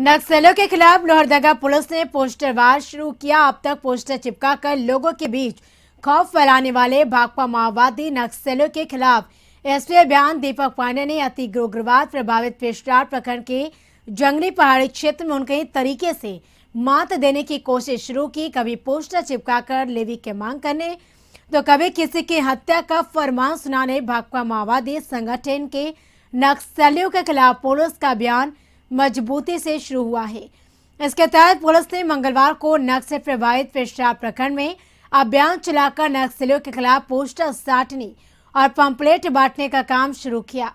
नक्सलियों के खिलाफ लोहरदगा पुलिस ने पोस्टर वार शुरू किया अब तक पोस्टर चिपका कर लोगों के बीच खौफ फैलाने वाले भाकपा माओवादी नक्सलियों के खिलाफ एसपी अभियान दीपक पांडे ने अति उग्रवाद प्रभावित पेशरार प्रखंड के जंगली पहाड़ी क्षेत्र में उनके तरीके से मात देने की कोशिश शुरू की कभी पोस्टर चिपकाकर लेवी के मांग करने तो कभी किसी की हत्या का फरमान सुनाने भाकपा माओवादी संगठन के नक्सलियों के खिलाफ पुलिस का अभियान मजबूती से शुरू हुआ है इसके तहत पुलिस ने मंगलवार को नक्सल प्रभावित पेशाब प्रखंड में अभियान चलाकर नक्सलियों के खिलाफ पोस्टर साटने और पंपलेट बांटने का काम शुरू किया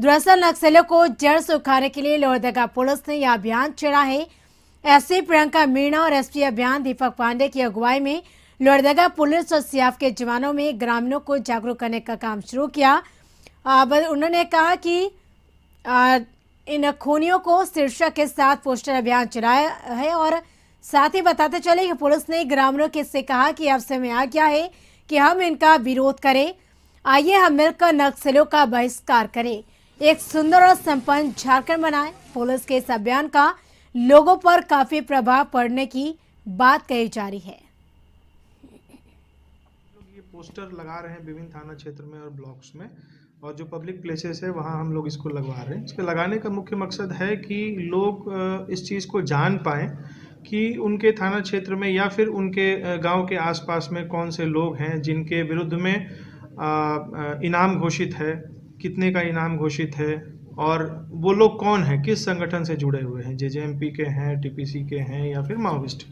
दरअसल नक्सलियों को जड़ से उखाड़ने के लिए लोहरदगा पुलिस ने यह अभियान छेड़ा है एस प्रियंका मीणा और एसपी अभियान दीपक पांडे की अगुवाई में लोहरदगा पुलिस और सियाफ के जवानों में ग्रामीणों को जागरूक करने का काम शुरू किया उन्होंने कहा कि इन खूनियों को शीर्षक के साथ पोस्टर अभियान चलाया है और साथ ही बताते चले कि पुलिस ने ग्रामीणों के से कहा कि अब समय आ गया है कि हम इनका विरोध करें आइए हम मिलकर नक्सलियों का बहिष्कार करें एक सुंदर और संपन्न झारखंड बनाए पुलिस के इस अभियान का लोगों पर काफी प्रभाव पड़ने की बात कही जा रही है पोस्टर लगा रहे हैं विभिन्न थाना क्षेत्र में और ब्लॉक्स में और जो पब्लिक प्लेसेस है वहाँ हम लोग इसको लगवा रहे हैं इसके लगाने का मुख्य मकसद है कि लोग इस चीज़ को जान पाएँ कि उनके थाना क्षेत्र में या फिर उनके गांव के आसपास में कौन से लोग हैं जिनके विरुद्ध में इनाम घोषित है कितने का इनाम घोषित है और वो लोग कौन हैं किस संगठन से जुड़े हुए हैं जे के हैं टी के हैं या फिर माओविस्ट